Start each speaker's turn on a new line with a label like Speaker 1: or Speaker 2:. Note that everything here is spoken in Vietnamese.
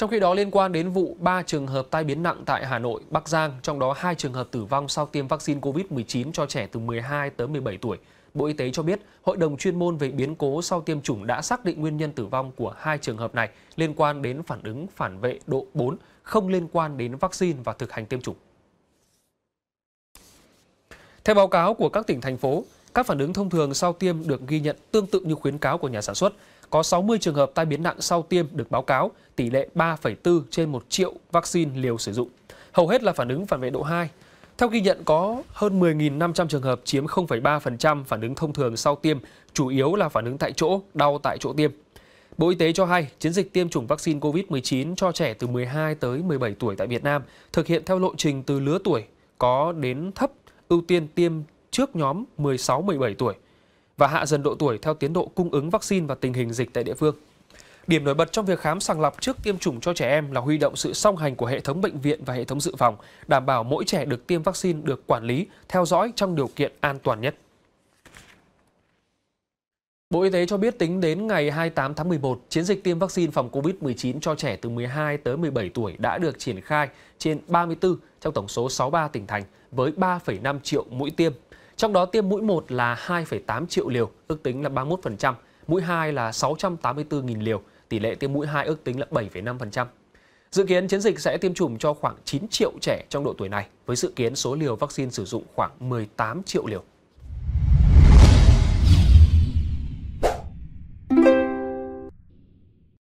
Speaker 1: Trong khi đó, liên quan đến vụ 3 trường hợp tai biến nặng tại Hà Nội, Bắc Giang, trong đó 2 trường hợp tử vong sau tiêm vaccine COVID-19 cho trẻ từ 12 tới 17 tuổi, Bộ Y tế cho biết, Hội đồng chuyên môn về biến cố sau tiêm chủng đã xác định nguyên nhân tử vong của hai trường hợp này liên quan đến phản ứng phản vệ độ 4, không liên quan đến vaccine và thực hành tiêm chủng. Theo báo cáo của các tỉnh, thành phố, các phản ứng thông thường sau tiêm được ghi nhận tương tự như khuyến cáo của nhà sản xuất. Có 60 trường hợp tai biến nặng sau tiêm được báo cáo, tỷ lệ 3,4 trên 1 triệu vaccine liều sử dụng. Hầu hết là phản ứng phản vệ độ 2. Theo ghi nhận, có hơn 10.500 trường hợp chiếm 0,3% phản ứng thông thường sau tiêm, chủ yếu là phản ứng tại chỗ, đau tại chỗ tiêm. Bộ Y tế cho hay, chiến dịch tiêm chủng vaccine COVID-19 cho trẻ từ 12 tới 17 tuổi tại Việt Nam thực hiện theo lộ trình từ lứa tuổi có đến thấp, ưu tiên tiêm trước nhóm 16-17 tuổi và hạ dần độ tuổi theo tiến độ cung ứng vaccine và tình hình dịch tại địa phương. Điểm nổi bật trong việc khám sàng lọc trước tiêm chủng cho trẻ em là huy động sự song hành của hệ thống bệnh viện và hệ thống dự phòng, đảm bảo mỗi trẻ được tiêm vaccine được quản lý, theo dõi trong điều kiện an toàn nhất. Bộ Y tế cho biết tính đến ngày 28 tháng 11, chiến dịch tiêm vaccine phòng COVID-19 cho trẻ từ 12 tới 17 tuổi đã được triển khai trên 34 trong tổng số 63 tỉnh thành với 3,5 triệu mũi tiêm. Trong đó tiêm mũi 1 là 2,8 triệu liều, ước tính là 31%, mũi 2 là 684.000 liều, tỷ lệ tiêm mũi 2 ước tính là 7,5%. Dự kiến chiến dịch sẽ tiêm chủng cho khoảng 9 triệu trẻ trong độ tuổi này, với dự kiến số liều vaccine sử dụng khoảng 18 triệu liều.